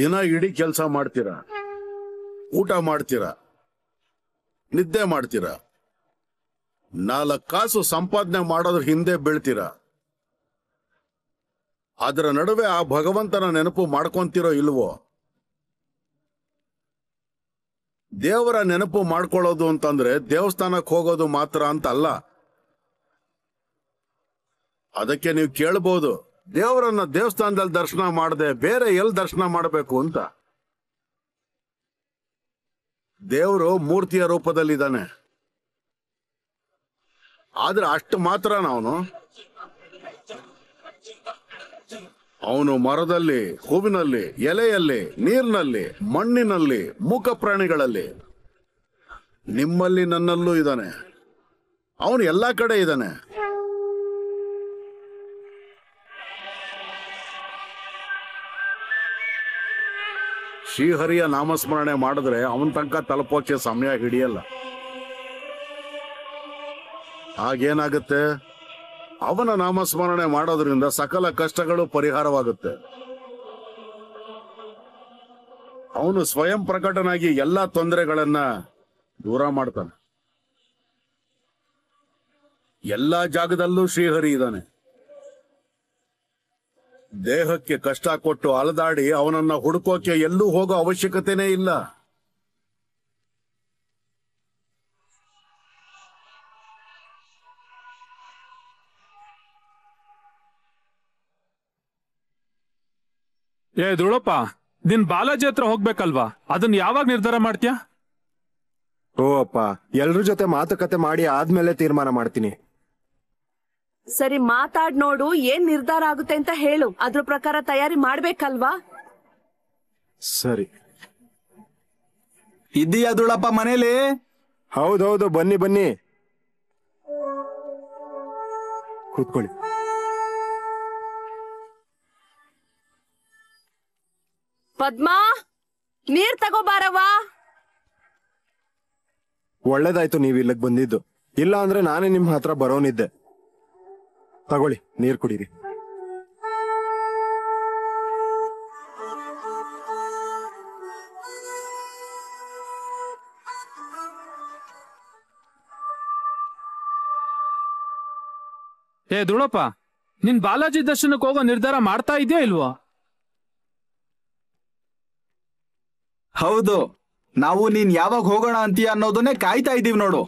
ದಿನ ಇಡೀ ಕೆಲಸ ಮಾಡ್ತೀರಾ ಊಟ ಮಾಡ್ತೀರಾ ನಿದ್ದೆ ಮಾಡ್ತೀರಾ ನಾಲ್ಕು ಕಾಸು ಸಂಪಾದನೆ ಮಾಡೋದ್ರ ಹಿಂದೆ ಬೀಳ್ತೀರಾ ಅದರ ನಡುವೆ ಆ ಭಗವಂತನ ನೆನಪು ಮಾಡ್ಕೊಂತಿರೋ ಇಲ್ವೋ ದೇವರ ನೆನಪು ಮಾಡ್ಕೊಳ್ಳೋದು ಅಂತಂದ್ರೆ ದೇವಸ್ಥಾನಕ್ಕೆ ಹೋಗೋದು ಮಾತ್ರ ಅಂತ ಅಲ್ಲ ಅದಕ್ಕೆ ನೀವು ಕೇಳ್ಬೋದು ದೇವರನ್ನ ದೇವಸ್ಥಾನದಲ್ಲಿ ದರ್ಶನ ಮಾಡದೆ ಬೇರೆ ಎಲ್ಲಿ ದರ್ಶನ ಮಾಡಬೇಕು ಅಂತ ದೇವರು ಮೂರ್ತಿಯ ರೂಪದಲ್ಲಿ ಇದ್ದಾನೆ ಆದ್ರೆ ಅಷ್ಟು ಮಾತ್ರ ಅವನು ಅವನು ಮರದಲ್ಲಿ ಹೂವಿನಲ್ಲಿ ಎಲೆಯಲ್ಲಿ ನೀರಿನಲ್ಲಿ ಮಣ್ಣಿನಲ್ಲಿ ಮೂಕ ಪ್ರಾಣಿಗಳಲ್ಲಿ ನಿಮ್ಮಲ್ಲಿ ನನ್ನಲ್ಲೂ ಇದ್ದಾನೆ ಅವನು ಎಲ್ಲಾ ಕಡೆ ಇದ್ದಾನೆ ಶ್ರೀಹರಿಯ ನಾಮಸ್ಮರಣೆ ಮಾಡಿದ್ರೆ ಅವನ ತನಕ ತಲುಪೋಕೆ ಸಮಯ ಹಿಡಿಯಲ್ಲ ಹಾಗೇನಾಗುತ್ತೆ ಅವನ ನಾಮಸ್ಮರಣೆ ಮಾಡೋದ್ರಿಂದ ಸಕಲ ಕಷ್ಟಗಳು ಪರಿಹಾರವಾಗುತ್ತೆ ಅವನು ಸ್ವಯಂ ಪ್ರಕಟನಾಗಿ ಎಲ್ಲಾ ತೊಂದರೆಗಳನ್ನ ದೂರ ಮಾಡ್ತಾನೆ ಎಲ್ಲಾ ಜಾಗದಲ್ಲೂ ಶ್ರೀಹರಿ ಇದ್ದಾನೆ ದೇಹಕ್ಕೆ ಕಷ್ಟ ಕೊಟ್ಟು ಅಲದಾಡಿ ಅವನನ್ನ ಹುಡುಕೋಕೆ ಎಲ್ಲೂ ಹೋಗೋ ಅವಶ್ಯಕತೆನೇ ಇಲ್ಲ ಏ ಧೃಳಪ್ಪ ನಿನ್ ಬಾಲಾಜಿ ಹತ್ರ ಹೋಗ್ಬೇಕಲ್ವಾ ಅದನ್ನ ಯಾವಾಗ ನಿರ್ಧಾರ ಮಾಡ್ತೀಯ ಓ ಅಪ್ಪ ಎಲ್ರ ಜೊತೆ ಮಾತುಕತೆ ಮಾಡಿ ಆದ್ಮೇಲೆ ತೀರ್ಮಾನ ಮಾಡ್ತೀನಿ ಸರಿ ಮಾತಾಡ್ ನೋಡು ಏನ್ ನಿರ್ಧಾರ ಆಗುತ್ತೆ ಅಂತ ಹೇಳು ಅದ್ರ ಪ್ರಕಾರ ತಯಾರಿ ಮಾಡ್ಬೇಕಲ್ವಾ ಸರಿ ಇದೀಯ ದುಳಪ್ಪ ಮನೇಲಿ ಹೌದೌದು ಬನ್ನಿ ಬನ್ನಿ ಕೂತ್ಕೊಳ್ಳಿ ಪದ್ಮಾ ನೀರ್ ತಗೋಬಾರವಾ ಒಳ್ಳೇದಾಯ್ತು ನೀವ್ ಇಲ್ಲಕ್ ಬಂದಿದ್ದು ಇಲ್ಲ ಅಂದ್ರೆ ನಾನೇ ನಿಮ್ ಹತ್ರ ಬರೋನಿದ್ದೆ ತಗೊಳ್ಳಿ ನೀರ್ ಕುಡೀರಿ ಏ ದುಡಪ್ಪ ನಿನ್ ಬಾಲಾಜಿ ದರ್ಶನಕ್ಕೆ ಹೋಗೋ ನಿರ್ಧಾರ ಮಾಡ್ತಾ ಇದೆಯಾ ಇಲ್ವೋ ಹೌದು ನಾವು ನೀನ್ ಯಾವಾಗ ಹೋಗೋಣ ಅಂತೀಯ ಅನ್ನೋದನ್ನೇ ಕಾಯ್ತಾ ಇದೀವಿ ನೋಡು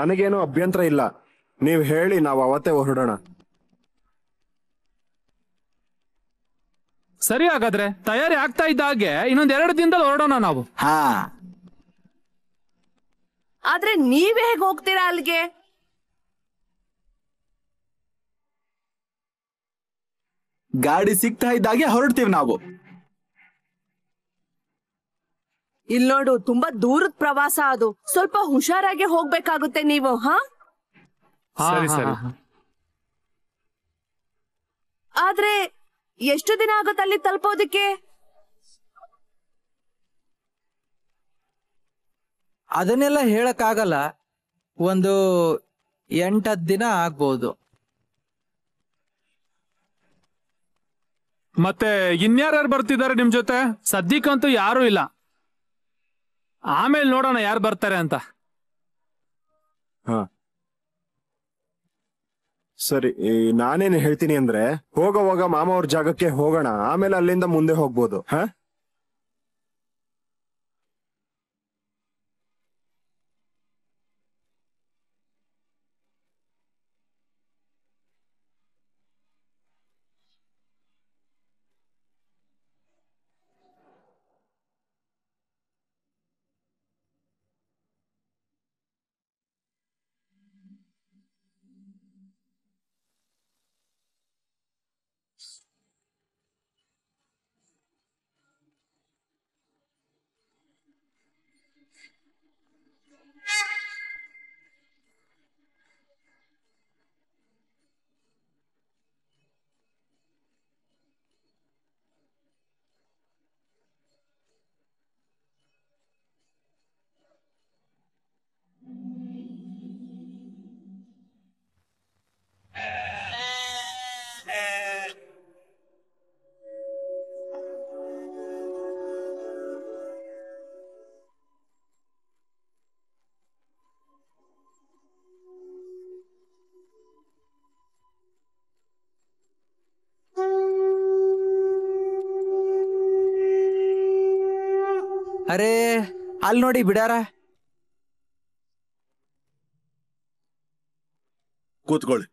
ನನಗೇನು ಅಭ್ಯಂತರ ಇಲ್ಲ ನೀವ್ ಹೇಳಿ ನಾವು ಅವತ್ತೇ ಹೊರಡೋಣ ಸರಿ ಹಾಗಾದ್ರೆ ತಯಾರಿ ಆಗ್ತಾ ಇದ್ದ ಹಾಗೆ ಇನ್ನೊಂದ್ ಎರಡು ದಿನದಲ್ಲಿ ಹೊರಡೋಣ ನಾವು ಹಾ ಆದ್ರೆ ನೀವ್ ಹೇಗ್ ಹೋಗ್ತೀರಾ ಅಲ್ಲಿಗೆ ಗಾಡಿ ಸಿಗ್ತಾ ಇದ್ದಾಗೆ ಹೊರಡ್ತೀವಿ ನಾವು ಇಲ್ ನೋಡು ತುಂಬಾ ದೂರದ ಪ್ರವಾಸ ಅದು ಸ್ವಲ್ಪ ಹುಷಾರಾಗಿ ಹೋಗ್ಬೇಕಾಗುತ್ತೆ ನೀವು ಹಾ ಆದ್ರೆ ಎಷ್ಟು ದಿನ ಆಗುತ್ತೆ ಅಲ್ಲಿ ತಲುಪೋದಕ್ಕೆ ಅದನ್ನೆಲ್ಲ ಹೇಳಕ್ ಆಗಲ್ಲ ಒಂದು ಎಂಟದ್ ದಿನ ಆಗ್ಬೋದು ಮತ್ತೆ ಇನ್ಯಾರ್ಯಾರು ಬರ್ತಿದ್ದಾರೆ ನಿಮ್ ಜೊತೆ ಸದ್ಯಕ್ಕಂತೂ ಯಾರು ಇಲ್ಲ ಆಮೇಲೆ ನೋಡೋಣ ಯಾರು ಬರ್ತಾರೆ ಅಂತ ಹಾ ಸರಿ ನಾನೇನು ನಾನೇನ್ ಹೇಳ್ತೀನಿ ಅಂದ್ರೆ ಹೋಗೋವಾಗ ಮಾಮ ಅವ್ರ ಜಾಗಕ್ಕೆ ಹೋಗೋಣ ಆಮೇಲೆ ಅಲ್ಲಿಂದ ಮುಂದೆ ಹೋಗ್ಬೋದು ಹಾ ಅರೇ ಅಲ್ಲಿ ನೋಡಿ ಬಿಡಾರ ಕೂತ್ಕೊಳ್ಳಿ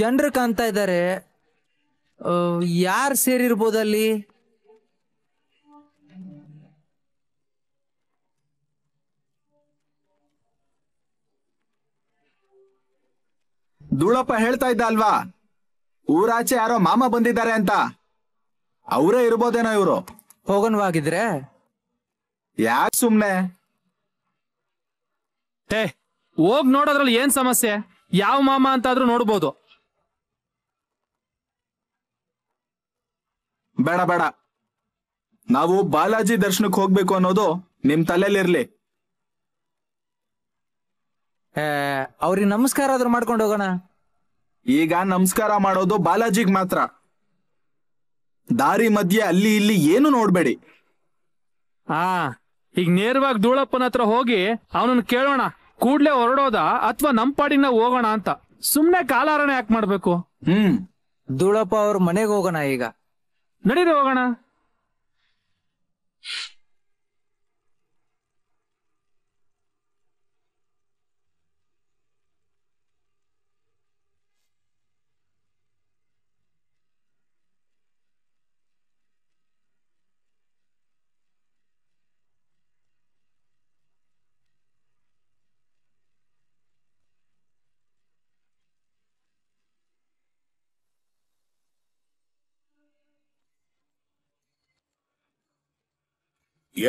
ಚಂದ್ರ ಕಾಣ್ತಾ ಇದ್ದಾರೆ ಯಾರು ಸೇರಿರ್ಬೋದಲ್ಲಿ ಧೂಳಪ್ಪ ಹೇಳ್ತಾ ಇದ್ದ ಅಲ್ವಾ ಊರಾಚೆ ಯಾರೋ ಮಾಮ ಬಂದಿದ್ದಾರೆ ಅಂತ ಅವರೇ ಇರ್ಬೋದೇನೋ ಇವರು ಹೋಗನ್ವಾಗಿದ್ರೆ ಯಾಕೆ ಸುಮ್ನೆ ಏ ಹೋಗ್ ನೋಡೋದ್ರಲ್ಲಿ ಏನ್ ಸಮಸ್ಯೆ ಯಾವ ಮಾಮ ಅಂತಾದ್ರೂ ನೋಡ್ಬೋದು ಬೇಡ ಬೇಡ ನಾವು ಬಾಲಾಜಿ ದರ್ಶನಕ್ಕೆ ಹೋಗ್ಬೇಕು ಅನ್ನೋದು ನಿಮ್ ಇರ್ಲಿ ಅವ್ರಿಗೆ ನಮಸ್ಕಾರ ಆದ್ರೂ ಮಾಡ್ಕೊಂಡು ಹೋಗೋಣ ಈಗ ನಮಸ್ಕಾರ ಮಾಡೋದು ಬಾಲಾಜಿಗ್ ಮಾತ್ರ ದಾರಿ ಮಧ್ಯೆ ಅಲ್ಲಿ ಇಲ್ಲಿ ಏನು ನೋಡ್ಬೇಡಿ ಆ ಈಗ ನೇರವಾಗಿ ಧೂಳಪ್ಪನ ಹತ್ರ ಹೋಗಿ ಅವನನ್ನ ಕೇಳೋಣ ಕೂಡ್ಲೆ ಹೊರಡೋದ ಅಥವಾ ನಮ್ ಪಾಡಿನ ಹೋಗೋಣ ಅಂತ ಸುಮ್ನೆ ಕಾಲಾರಣೆ ಯಾಕೆ ಮಾಡ್ಬೇಕು ಹ್ಮ್ ಧೂಳಪ್ಪ ಅವ್ರ ಮನೆಗೆ ಹೋಗೋಣ ಈಗ ನಡೀರಿ ಹೋಗೋಣ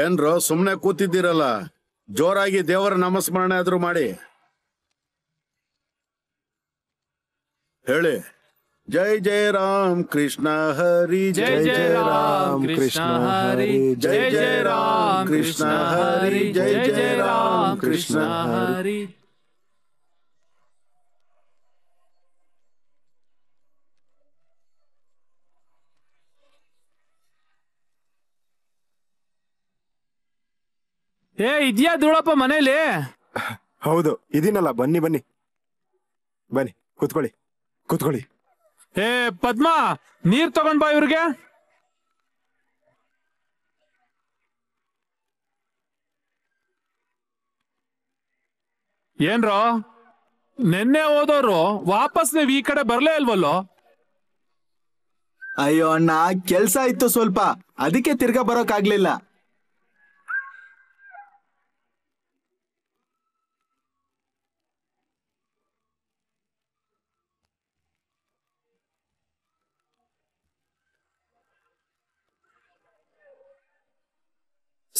ಏನ್ರೋ ಸುಮ್ನೆ ಕೂತಿದ್ದೀರಲ್ಲ ಜೋರಾಗಿ ದೇವರ ನಮಸ್ಮರಣೆ ಆದ್ರೂ ಮಾಡಿ ಹೇಳಿ ಜೈ ಜಯ ರಾಮ್ ಕೃಷ್ಣ ಹರಿ ಜೈ ಜಯ ರಾಮ್ ಕೃಷ್ಣ ಹರಿ ಜೈ ಜಯ ರಾಮ್ ಕೃಷ್ಣ ಹರಿ ಜೈ ಜಯ ರಾಮ್ ಕೃಷ್ಣ ಹರಿ ಏ ಇದ್ಯಾ ಧೂಳಪ್ಪ ಮನೇಲಿ ಹೌದು ಇದೀನಲ್ಲ ಬನ್ನಿ ಬನ್ನಿ ಬನ್ನಿ ಕುತ್ಕೊಳ್ಳಿ ಕುತ್ಕೊಳ್ಳಿ ಏ ಪದ್ಮ ನೀರ್ ತಗೊಂಡ್ ಬಾ ಇವ್ರಿಗೆ ಏನ್ರೋ ನಿನ್ನೆ ಹೋದವ್ರು ವಾಪಸ್ ನೀವ್ ಈ ಕಡೆ ಬರ್ಲೇ ಇಲ್ವಲ್ಲೋ ಅಯ್ಯೋ ಅಣ್ಣ ಕೆಲ್ಸ ಇತ್ತು ಸ್ವಲ್ಪ ಅದಕ್ಕೆ ತಿರ್ಗಾ ಬರೋಕ್ಕಾಗ್ಲಿಲ್ಲ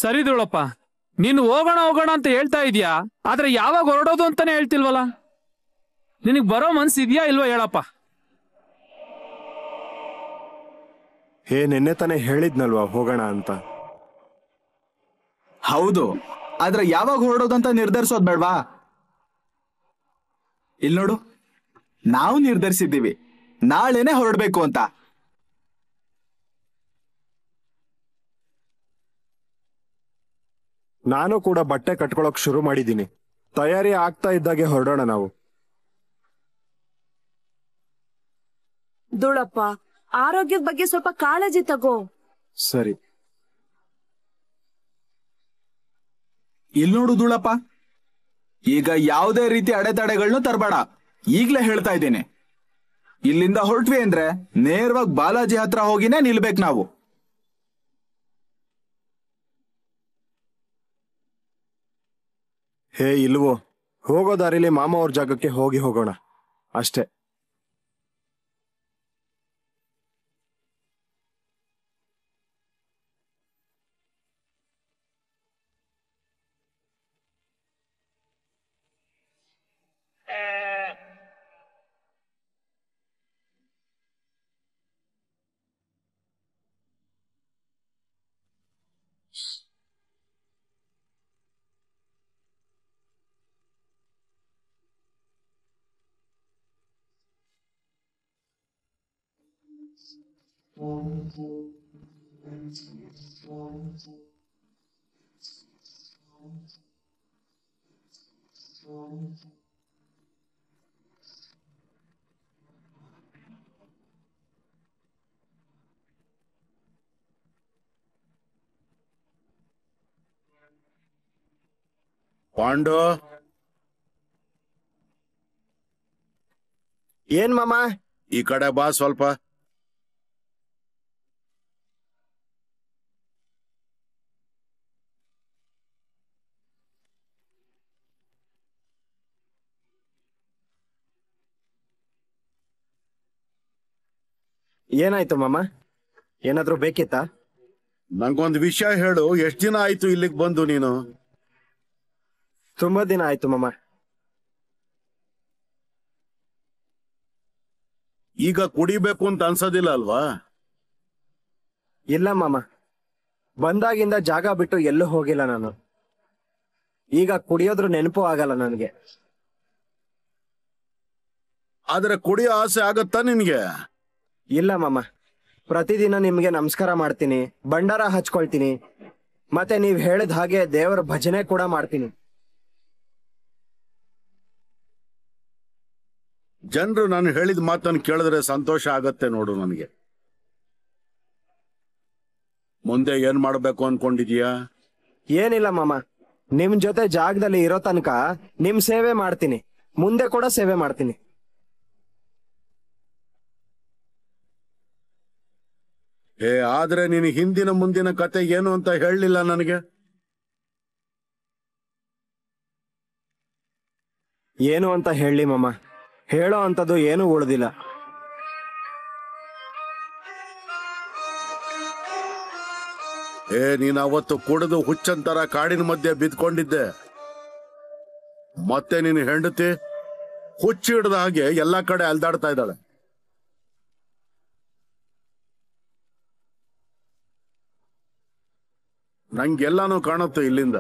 ಸರಿದ್ರೊಳಪ್ಪ ನೀನು ಹೋಗೋಣ ಹೋಗೋಣ ಅಂತ ಹೇಳ್ತಾ ಇದೀಯಾ ಆದ್ರೆ ಯಾವಾಗ ಹೊರಡೋದು ಅಂತಾನೆ ಹೇಳ್ತಿಲ್ವಲ್ಲ ನಿನಗೆ ಬರೋ ಮನ್ಸು ಇದೆಯಾ ಇಲ್ವಾ ಹೇಳಪ್ಪ ಹೇ ನಿನ್ನೆ ತಾನೇ ಹೇಳಿದ್ನಲ್ವಾ ಹೋಗೋಣ ಅಂತ ಹೌದು ಆದ್ರೆ ಯಾವಾಗ ಹೊರಡೋದಂತ ನಿರ್ಧರಿಸೋದ್ ಬೇಡವಾ ಇಲ್ ನೋಡು ನಾವು ನಿರ್ಧರಿಸಿದ್ದೀವಿ ನಾಳೆನೆ ಹೊರಡ್ಬೇಕು ಅಂತ ನಾನು ಕೂಡ ಬಟ್ಟೆ ಕಟ್ಕೊಳಕ್ ಶುರು ಮಾಡಿದ್ದೀನಿ ತಯಾರಿ ಆಗ್ತಾ ಇದ್ದಾಗೆ ಹೊರಡೋಣ ನಾವು ದುಳಪ್ಪ ಆರೋಗ್ಯದ ಬಗ್ಗೆ ಸ್ವಲ್ಪ ಕಾಳಜಿ ತಗೋ ಸರಿ ಇಲ್ ನೋಡು ದುಳಪ್ಪ ಈಗ ಯಾವುದೇ ರೀತಿ ಅಡೆತಡೆಗಳನ್ನು ತರಬೇಡ ಈಗ್ಲೇ ಹೇಳ್ತಾ ಇದ್ದೀನಿ ಇಲ್ಲಿಂದ ಹೊರಟ್ವಿ ಅಂದ್ರೆ ನೇರವಾಗಿ ಬಾಲಾಜಿ ಹತ್ರ ಹೋಗಿನೇ ನಿಲ್ಬೇಕು ನಾವು ಹೇ ಇಲ್ವೋ ಹೋಗೋ ದಾರಿಲಿ ಮಾಮ ಅವ್ರ ಜಾಗಕ್ಕೆ ಹೋಗಿ ಹೋಗೋಣ ಅಷ್ಟೇ பாண்டேன் ஏன் মামா இந்த கடை பா ಸ್ವಲ್ಪ ಏನಾಯ್ತು ಮಾಮ ಏನಾದ್ರೂ ಬೇಕಿತ್ತಾ ನಂಗೊಂದು ವಿಷಯ ಹೇಳು ಎಷ್ಟ್ ದಿನ ಆಯ್ತು ಇಲ್ಲಿಗೆ ಬಂದು ನೀನು ತುಂಬಾ ದಿನ ಆಯ್ತು ಮಾಮ ಈಗ ಕುಡಿಬೇಕು ಅಂತ ಅನ್ಸೋದಿಲ್ಲ ಅಲ್ವಾ ಇಲ್ಲ ಮಾಮ ಬಂದಾಗಿಂದ ಜಾಗ ಬಿಟ್ಟು ಎಲ್ಲೂ ಹೋಗಿಲ್ಲ ನಾನು ಈಗ ಕುಡಿಯೋದ್ರ ನೆನಪು ಆಗಲ್ಲ ನನಗೆ ಆದ್ರೆ ಕುಡಿಯೋ ಆಸೆ ಆಗತ್ತಾ ನಿನ್ಗೆ ಇಲ್ಲ ಮಾಮ ಪ್ರತಿದಿನ ನಿಮ್ಗೆ ನಮಸ್ಕಾರ ಮಾಡ್ತೀನಿ ಭಂಡಾರ ಹಚ್ಕೊಳ್ತೀನಿ ಮತ್ತೆ ನೀವ್ ಹೇಳಿದ ಹಾಗೆ ದೇವರ ಭಜನೆ ಕೂಡ ಮಾಡ್ತೀನಿ ಜನರು ನಾನು ಹೇಳಿದ ಮಾತನ್ನು ಕೇಳಿದ್ರೆ ಸಂತೋಷ ಆಗತ್ತೆ ನೋಡು ನನಗೆ ಮುಂದೆ ಏನ್ ಮಾಡ್ಬೇಕು ಅನ್ಕೊಂಡಿದೀಯಾ ಏನಿಲ್ಲ ಮಾಮ ನಿಮ್ ಜೊತೆ ಜಾಗದಲ್ಲಿ ಇರೋ ತನಕ ನಿಮ್ ಸೇವೆ ಮಾಡ್ತೀನಿ ಮುಂದೆ ಕೂಡ ಸೇವೆ ಮಾಡ್ತೀನಿ ಏ ಆದ್ರೆ ನೀನು ಹಿಂದಿನ ಮುಂದಿನ ಕತೆ ಏನು ಅಂತ ಹೇಳಲಿಲ್ಲ ನನಗೆ ಏನು ಅಂತ ಹೇಳಿ ಮಮ್ಮ ಹೇಳೋ ಅಂತದ್ದು ಏನು ಉಳಿದಿಲ್ಲ ಏ ನೀನ್ ಅವತ್ತು ಕುಡಿದು ಹುಚ್ಚಂತರ ಕಾಡಿನ ಮಧ್ಯೆ ಬಿದ್ಕೊಂಡಿದ್ದೆ ಮತ್ತೆ ನೀನು ಹೆಂಡತಿ ಹುಚ್ಚಿಡದ ಹಾಗೆ ಎಲ್ಲಾ ಕಡೆ ಅಲ್ದಾಡ್ತಾ ಇದ್ದಾಳೆ ನಂಗೆಲ್ಲಾನು ಕಾಣುತ್ತೆ ಇಲ್ಲಿಂದ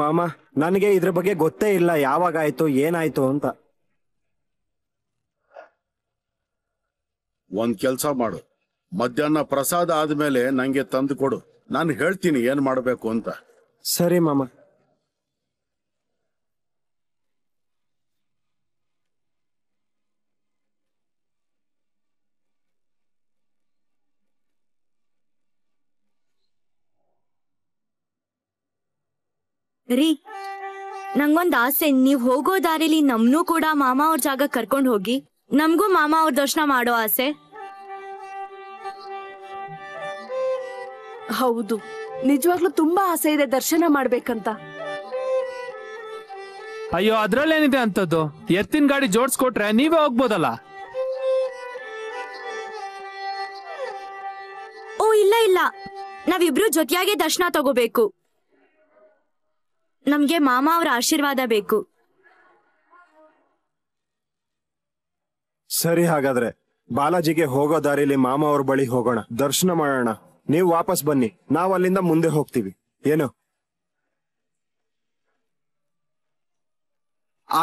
ಮಾಮ ನನಗೆ ಇದ್ರ ಬಗ್ಗೆ ಗೊತ್ತೇ ಇಲ್ಲ ಯಾವಾಗ ಆಯ್ತು ಏನಾಯ್ತು ಅಂತ ಒಂದ್ ಕೆಲ್ಸ ಮಾಡು ಮಧ್ಯಾಹ್ನ ಪ್ರಸಾದ ಆದ್ಮೇಲೆ ನಂಗೆ ತಂದು ಕೊಡು ನಾನು ಹೇಳ್ತೀನಿ ಏನ್ ಮಾಡ್ಬೇಕು ಅಂತ ಸರಿ ಮಾಮ ರೀ ನಂಗೊಂದ್ ಆಸೆ ನೀವ್ ಹೋಗೋ ದಾರಿಲಿ ನಮ್ನೂ ಕೂಡ ಮಾಮ ಅವ್ರ ಜಾಗ ಕರ್ಕೊಂಡ್ ಹೋಗಿ ನಮ್ಗೂ ಮಾಮ ಅವ್ರ ದರ್ಶನ ಮಾಡೋ ಆಸೆ ಹೌದು ನಿಜವಾಗ್ಲೂ ತುಂಬಾ ಆಸೆ ಇದೆ ದರ್ಶನ ಮಾಡ್ಬೇಕಂತ ಅಯ್ಯೋ ಅದ್ರಲ್ಲೇನಿದೆ ಅಂತದ್ದು ಎತ್ತಿನ ಗಾಡಿ ಜೋಡ್ಸ್ಕೊಟ್ರೆ ನೀವೇ ಹೋಗ್ಬೋದಲ್ಲ ಓ ಇಲ್ಲ ಇಲ್ಲ ನಾವಿಬ್ರು ಜೊತೆಯಾಗೆ ದರ್ಶನ ತಗೋಬೇಕು ನಮ್ಗೆ ಮಾಮ ಅವರ ಆಶೀರ್ವಾದ ಬೇಕು ಸರಿ ಹಾಗಾದ್ರೆ ಬಾಲಾಜಿಗೆ ಹೋಗೋ ದಾರಿಲಿ ಮಾಮ ಅವ್ರ ಬಳಿ ಹೋಗೋಣ ದರ್ಶನ ಮಾಡೋಣ ನೀವು ವಾಪಸ್ ಬನ್ನಿ ನಾವು ಅಲ್ಲಿಂದ ಮುಂದೆ ಹೋಗ್ತೀವಿ ಏನು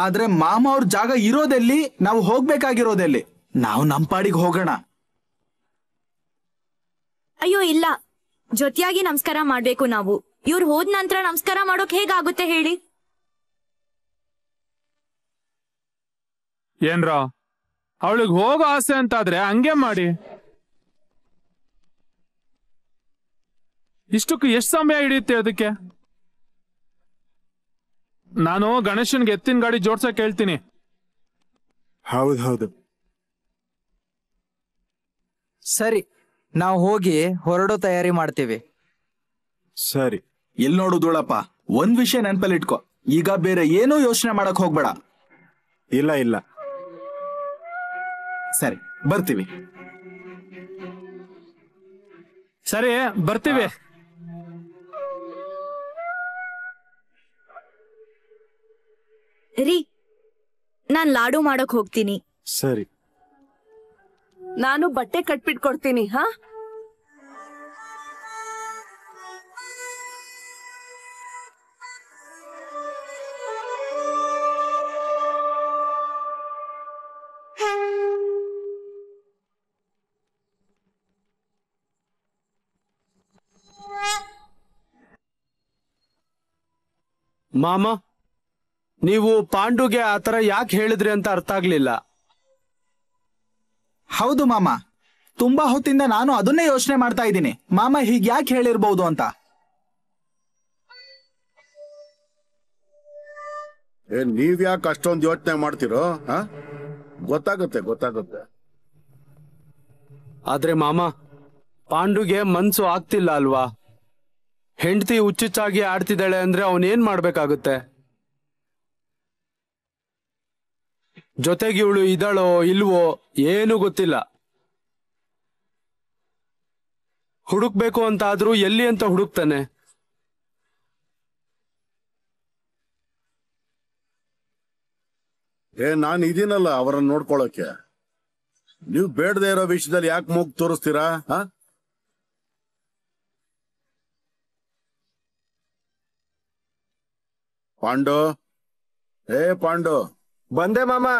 ಆದ್ರೆ ಮಾಮ ಅವ್ರ ಜಾಗ ಇರೋದೆಲ್ಲಿ ನಾವು ಹೋಗ್ಬೇಕಾಗಿರೋದೆಲ್ಲಿ ನಾವು ನಮ್ ಪಾಡಿಗೆ ಹೋಗೋಣ ಅಯ್ಯೋ ಇಲ್ಲ ಜೊತೆಯಾಗಿ ನಮಸ್ಕಾರ ಮಾಡ್ಬೇಕು ನಾವು ಇವ್ರು ಹೋದ ನಂತರ ನಮಸ್ಕಾರ ಮಾಡೋಕ್ ಹೇಗಾಗುತ್ತೆ ಹೇಳಿ ಏನ್ರ ಅವಳಿಗೆ ಹೋಗೋ ಆಸೆ ಅಂತಾದ್ರೆ ಹಂಗೆ ಮಾಡಿ ಇಷ್ಟಕ್ಕೆ ಎಷ್ಟು ಸಮಯ ಹಿಡಿಯುತ್ತೆ ಅದಕ್ಕೆ ನಾನು ಗಣೇಶನ್ಗೆ ಎತ್ತಿನ ಗಾಡಿ ಜೋಡ್ಸಕ್ ಹೇಳ್ತೀನಿ ಹೌದೌದು ಸರಿ ನಾವು ಹೋಗಿ ಹೊರಡೋ ತಯಾರಿ ಮಾಡ್ತೀವಿ ಸರಿ ಎಲ್ ನೋಡುದೋಳಪ್ಪ ಒಂದ್ ವಿಷಯ ನೆನ್ಪಲ್ಲಿಟ್ಕೋ ಈಗ ಬೇರೆ ಏನೂ ಯೋಚನೆ ಮಾಡಕ್ ಹೋಗ್ಬೇಡ ಇಲ್ಲ ಇಲ್ಲ ಸರಿ ಬರ್ತೀವಿ ಸರಿ ಬರ್ತೀವಿ ರೀ ನಾನ್ ಲಾಡು ಮಾಡಕ್ ಹೋಗ್ತೀನಿ ಸರಿ ನಾನು ಬಟ್ಟೆ ಕೊಡ್ತೀನಿ ಹಾ ಮಾಮ ನೀವು ಪಾಂಡುಗೆ ಆತರ ಯಾಕೆ ಹೇಳಿದ್ರಿ ಅಂತ ಅರ್ಥ ಆಗ್ಲಿಲ್ಲ ಹೌದು ಮಾಮ ತುಂಬಾ ಹೊತ್ತಿಂದ ನಾನು ಅದನ್ನೇ ಯೋಚನೆ ಮಾಡ್ತಾ ಇದ್ದೀನಿ ಮಾಮ ಹೀಗೆ ಯಾಕೆ ಹೇಳಿರ್ಬಹುದು ಅಂತ ನೀವ್ ಯಾಕೆ ಅಷ್ಟೊಂದು ಯೋಚನೆ ಮಾಡ್ತಿರೋ ಗೊತ್ತಾಗುತ್ತೆ ಗೊತ್ತಾಗುತ್ತೆ ಆದ್ರೆ ಮಾಮ ಪಾಂಡುಗೆ ಮನ್ಸು ಆಗ್ತಿಲ್ಲ ಅಲ್ವಾ ಹೆಂಡತಿ ಹುಚ್ಚುಚ್ಚಾಗಿ ಆಡ್ತಿದ್ದಾಳೆ ಅಂದ್ರೆ ಅವನೇನ್ ಮಾಡ್ಬೇಕಾಗುತ್ತೆ ಜೊತೆಗೆ ಇವಳು ಇದ್ದಾಳೋ ಇಲ್ವೋ ಏನು ಗೊತ್ತಿಲ್ಲ ಹುಡುಕ್ಬೇಕು ಅಂತ ಆದ್ರೂ ಎಲ್ಲಿ ಅಂತ ಹುಡುಕ್ತಾನೆ ಏ ನಾನು ಇದೀನಲ್ಲ ಅವರನ್ನ ನೋಡ್ಕೊಳಕ್ಕೆ ನೀವು ಬೇಡದೇ ಇರೋ ವಿಷಯದಲ್ಲಿ ಯಾಕೆ ಮೂಗ್ ತೋರಿಸ್ತೀರಾ పాండో ఏ పాండో బందే మామా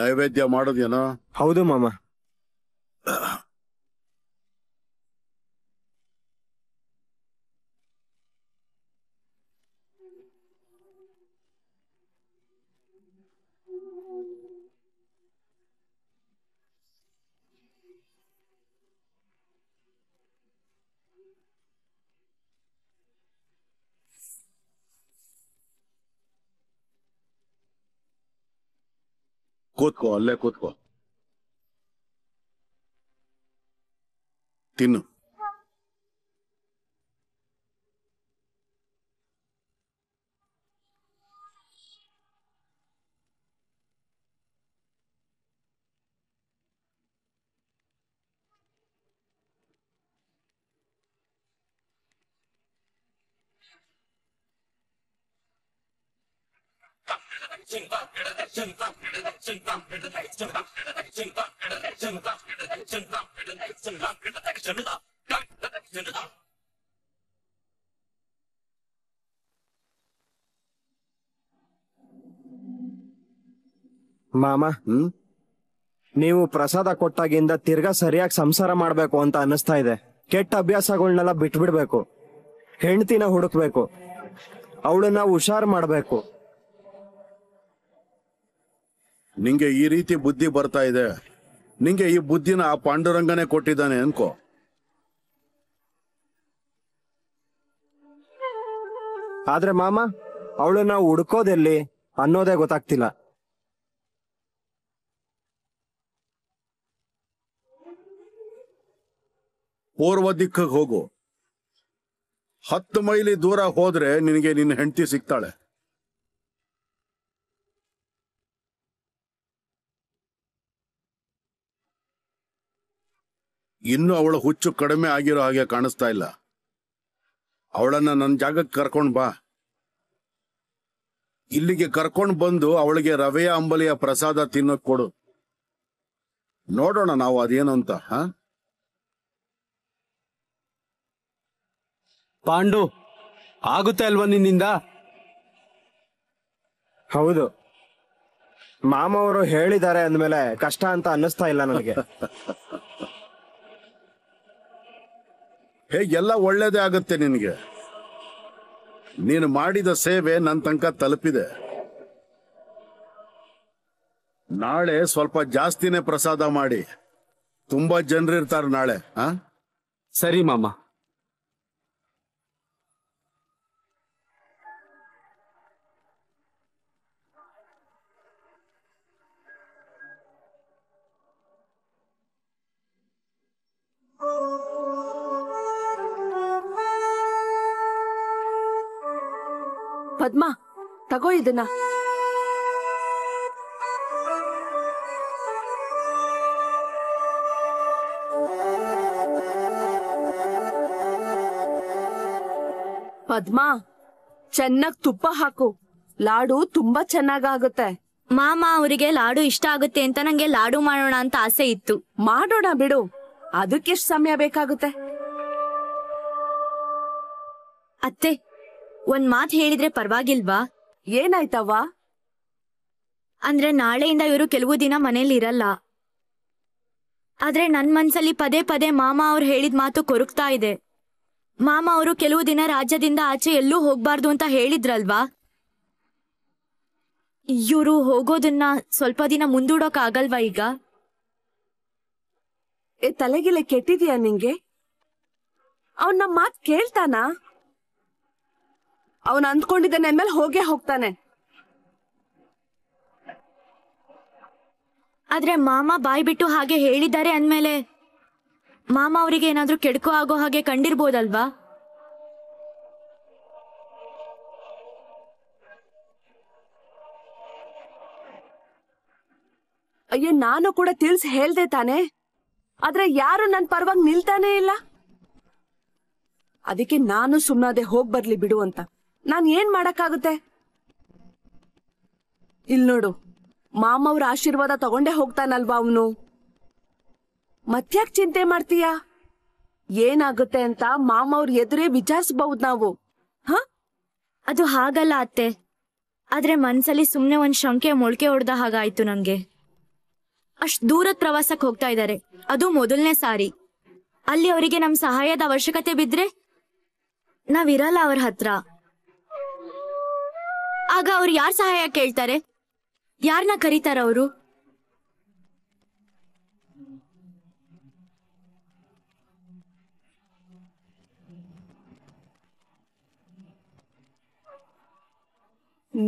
ನೈವೇದ್ಯ ಮಾಡೋದೇನೋ ಹೌದು ಮಾಮ खुद को अल्लाह खुद को तीनों ಮಾಮ ಹ್ಮ್ ನೀವು ಪ್ರಸಾದ ಕೊಟ್ಟಾಗಿಂದ ತಿರ್ಗಾ ಸರಿಯಾಗಿ ಸಂಸಾರ ಮಾಡ್ಬೇಕು ಅಂತ ಅನ್ನಿಸ್ತಾ ಇದೆ ಕೆಟ್ಟ ಅಭ್ಯಾಸಗಳನ್ನೆಲ್ಲ ಬಿಟ್ಬಿಡ್ಬೇಕು ಹೆಂಡತಿನ ಹುಡುಕ್ಬೇಕು ಅವಳನ್ನ ಹುಷಾರು ಮಾಡ್ಬೇಕು ನಿಂಗೆ ಈ ರೀತಿ ಬುದ್ಧಿ ಬರ್ತಾ ಇದೆ ನಿಂಗೆ ಈ ಬುದ್ಧಿನ ಆ ಪಾಂಡುರಂಗನೇ ಕೊಟ್ಟಿದ್ದಾನೆ ಅನ್ಕೋ ಆದ್ರೆ ಮಾಮ ಅವಳು ನಾವು ಹುಡ್ಕೋದೆಲ್ಲಿ ಅನ್ನೋದೇ ಗೊತ್ತಾಗ್ತಿಲ್ಲ ಪೂರ್ವ ದಿಕ್ಕ ಹೋಗು ಹತ್ತು ಮೈಲಿ ದೂರ ಹೋದ್ರೆ ನಿನಗೆ ನಿನ್ನ ಹೆಂಡತಿ ಸಿಗ್ತಾಳೆ ಇನ್ನು ಅವಳ ಹುಚ್ಚು ಕಡಿಮೆ ಆಗಿರೋ ಹಾಗೆ ಕಾಣಿಸ್ತಾ ಇಲ್ಲ ಅವಳನ್ನ ನನ್ನ ಜಾಗಕ್ಕೆ ಕರ್ಕೊಂಡು ಬಾ ಇಲ್ಲಿಗೆ ಕರ್ಕೊಂಡು ಬಂದು ಅವಳಿಗೆ ರವೆಯ ಅಂಬಲಿಯ ಪ್ರಸಾದ ತಿನ್ನೋಕ್ ಕೊಡು ನೋಡೋಣ ನಾವು ಅದೇನು ಅಂತ ಹ ಪಾಂಡು ಆಗುತ್ತೆ ಅಲ್ವಾ ನಿನ್ನಿಂದ ಹೌದು ಮಾಮವರು ಹೇಳಿದ್ದಾರೆ ಅಂದಮೇಲೆ ಕಷ್ಟ ಅಂತ ಅನ್ನಿಸ್ತಾ ಇಲ್ಲ ನನಗೆ ಹೇಗೆಲ್ಲ ಎಲ್ಲ ಒಳ್ಳೇದೇ ಆಗುತ್ತೆ ನಿನಗೆ ನೀನು ಮಾಡಿದ ಸೇವೆ ನನ್ನ ತನಕ ತಲುಪಿದೆ ನಾಳೆ ಸ್ವಲ್ಪ ಜಾಸ್ತಿನೇ ಪ್ರಸಾದ ಮಾಡಿ ತುಂಬಾ ಜನರಿರ್ತಾರೆ ನಾಳೆ ಹ ಸರಿ ಮಾಮಾ. ಪದ್ಮ ತಗೋ ಇದನ್ನ ಪದ್ಮ ಚೆನ್ನಾಗ್ ತುಪ್ಪ ಹಾಕು ಲಾಡು ತುಂಬಾ ಆಗುತ್ತೆ ಮಾಮ ಅವರಿಗೆ ಲಾಡು ಇಷ್ಟ ಆಗುತ್ತೆ ಅಂತ ನಂಗೆ ಲಾಡು ಮಾಡೋಣ ಅಂತ ಆಸೆ ಇತ್ತು ಮಾಡೋಣ ಬಿಡು ಅದಕ್ಕೆಷ್ಟು ಸಮಯ ಬೇಕಾಗುತ್ತೆ ಅತ್ತೆ ಒಂದ್ ಮಾತ್ ಹೇಳಿದ್ರೆ ಪರವಾಗಿಲ್ವಾ ಏನಾಯ್ತವ್ವ ಅಂದ್ರೆ ನಾಳೆಯಿಂದ ಇವರು ಕೆಲವು ದಿನ ಮನೇಲಿ ಇರಲ್ಲ ಆದ್ರೆ ನನ್ ಮನ್ಸಲ್ಲಿ ಪದೇ ಪದೇ ಮಾಮ ಅವ್ರು ಹೇಳಿದ ಮಾತು ಕೊರಗ್ತಾ ಇದೆ ಮಾಮ ಅವರು ಕೆಲವು ದಿನ ರಾಜ್ಯದಿಂದ ಆಚೆ ಎಲ್ಲೂ ಹೋಗ್ಬಾರ್ದು ಅಂತ ಹೇಳಿದ್ರಲ್ವಾ ಇವರು ಹೋಗೋದನ್ನ ಸ್ವಲ್ಪ ದಿನ ಮುಂದೂಡೋಕ್ ಆಗಲ್ವಾ ಈಗ ಏ ತಲೆಗಿಲೆ ಕೆಟ್ಟಿದ್ಯಾ ನಿಂಗೆ ಅವ್ನ ಮಾತ್ ಕೇಳ್ತಾನಾ ಅವನ್ ಅಂದ್ಕೊಂಡಿದ್ದಾನೆ ಅಂದ್ಮೇಲೆ ಹೋಗೇ ಹೋಗ್ತಾನೆ ಆದ್ರೆ ಮಾಮ ಬಾಯ್ ಬಿಟ್ಟು ಹಾಗೆ ಹೇಳಿದ್ದಾರೆ ಅಂದ್ಮೇಲೆ ಮಾಮ ಅವರಿಗೆ ಏನಾದ್ರೂ ಕೆಡ್ಕೋ ಆಗೋ ಹಾಗೆ ಕಂಡಿರ್ಬೋದಲ್ವಾ ಅಯ್ಯೋ ನಾನು ಕೂಡ ತಿಳಿಸಿ ಹೇಳ್ದೆ ತಾನೆ ಆದ್ರೆ ಯಾರು ನನ್ನ ಪರವಾಗಿ ನಿಲ್ತಾನೆ ಇಲ್ಲ ಅದಕ್ಕೆ ನಾನು ಸುಮ್ಮನಾದೆ ಹೋಗ್ ಬರ್ಲಿ ಬಿಡು ಅಂತ ನಾನ್ ಏನ್ ಮಾಡಕ್ಕಾಗುತ್ತೆ ಇಲ್ ನೋಡು ಮಾಮವ್ರ ಆಶೀರ್ವಾದ ತಗೊಂಡೇ ಹೋಗ್ತಾನಲ್ವಾ ಅವನು ಮತ್ಯಾಕ್ ಚಿಂತೆ ಮಾಡ್ತೀಯಾ ಏನಾಗುತ್ತೆ ಅಂತ ಮಾಮವ್ರ ಎದುರೇ ವಿಚಾರಿಸಬಹುದು ನಾವು ಹ ಅದು ಹಾಗಲ್ಲ ಅತ್ತೆ ಆದ್ರೆ ಮನ್ಸಲ್ಲಿ ಸುಮ್ನೆ ಒಂದ್ ಶಂಕೆ ಮೊಳಕೆ ಹೊಡೆದ ಹಾಗಾಯ್ತು ನಂಗೆ ಅಷ್ಟ್ ದೂರದ ಪ್ರವಾಸಕ್ ಹೋಗ್ತಾ ಇದ್ದಾರೆ ಅದು ಮೊದಲನೇ ಸಾರಿ ಅಲ್ಲಿ ಅವರಿಗೆ ನಮ್ ಸಹಾಯದ ಅವಶ್ಯಕತೆ ಬಿದ್ರೆ ನಾವಿರಲ್ಲ ಅವ್ರ ಹತ್ರ ಆಗ ಅವ್ರು ಯಾರ್ ಸಹಾಯ ಕೇಳ್ತಾರೆ ಯಾರನ್ನ ಕರೀತಾರ ಅವರು